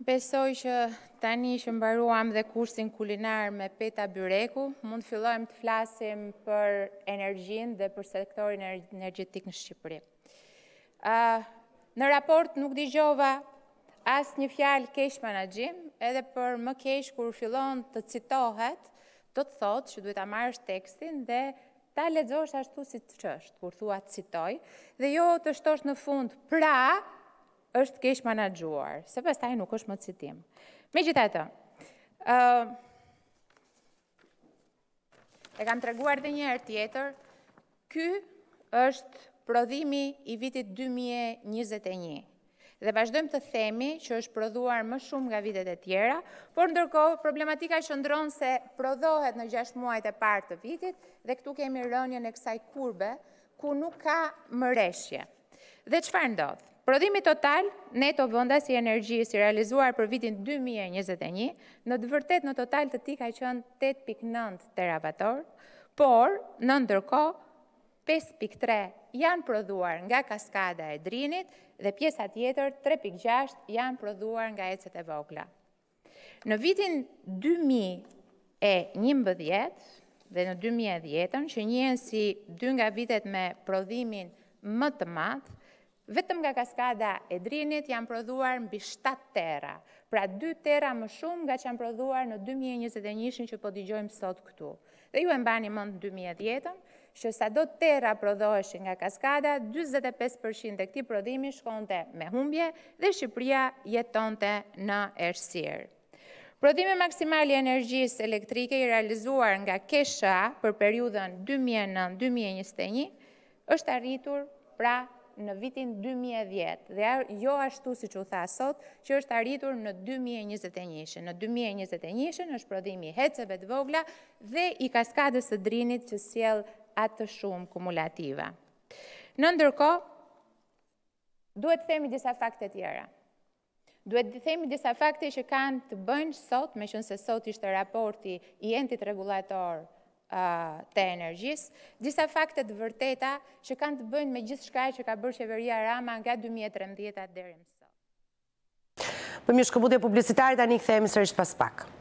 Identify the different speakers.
Speaker 1: Besoj që tani që mbaruam dhe kursin kulinar me peta bureku, mund fillojmë të flasim për energjin dhe për sektorin energetik në Shqipëri. Në raport nuk di gjova asë një fjalë kesh managjim, edhe për më kesh kur fillon të citohet, do të thotë që duhet a marrës tekstin dhe ta ledzosh ashtu si të qështë, kur thua të citoj, dhe jo të shtosh në fund pra, është kesh managjuar, se pas taj nuk është më citim. Me gjitha të, e kam treguar dhe njerë tjetër, ky është prodhimi i vitit 2021 dhe vazhdojmë të themi që është prodhuar më shumë nga vitet e tjera, por ndërkohë problematika që ndronë se prodhohet në 6 muajt e partë të vitit, dhe këtu kemi rënjën e kësaj kurbe, ku nuk ka mëreshje. Dhe qëfar ndodhë? Prodhimi total, neto vënda si energjisë si realizuar për vitin 2021, në të vërtet në total të ti ka qënë 8.9 teravator, por në ndërko 5.3 janë prodhuar nga kaskada e drinit dhe pjesa tjetër 3.6 janë prodhuar nga ecet e vogla. Në vitin 2011 dhe në 2010, që njën si dy nga vitet me prodhimin më të matë, Vetëm nga kaskada e drinit janë prodhuar mbi 7 tera, pra 2 tera më shumë nga që janë prodhuar në 2021 që po gjojmë sot këtu. Dhe ju e mbani mëndë 2010-ën, që sa do tera prodhoheshi nga kaskada, 25% e këti prodhimi shkonte me humbje dhe Shqipria jetonte në ersirë. Prodhimi maksimali energjis elektrike i realizuar nga kesha për periudën 2009-2021 është arritur pra në vitin 2010 dhe jo ashtu si që u tha sot, që është arritur në 2021. Në 2021 është prodhimi heceve të vogla dhe i kaskadës të drinit që siel atë të shumë kumulativa. Në ndërko, duhet të themi disa fakte tjera. Duhet të themi disa fakte që kanë të bëjnë sot, me shënë se sot ishte raporti i entit regulatorë, të energjis, disa fakte të vërteta që kanë të bëjnë me gjithë shkaj që ka bërë qeveria Rama nga 2013 dërë në sot. Për mjë shkëbutje publicitarit, anik themi së pas pak.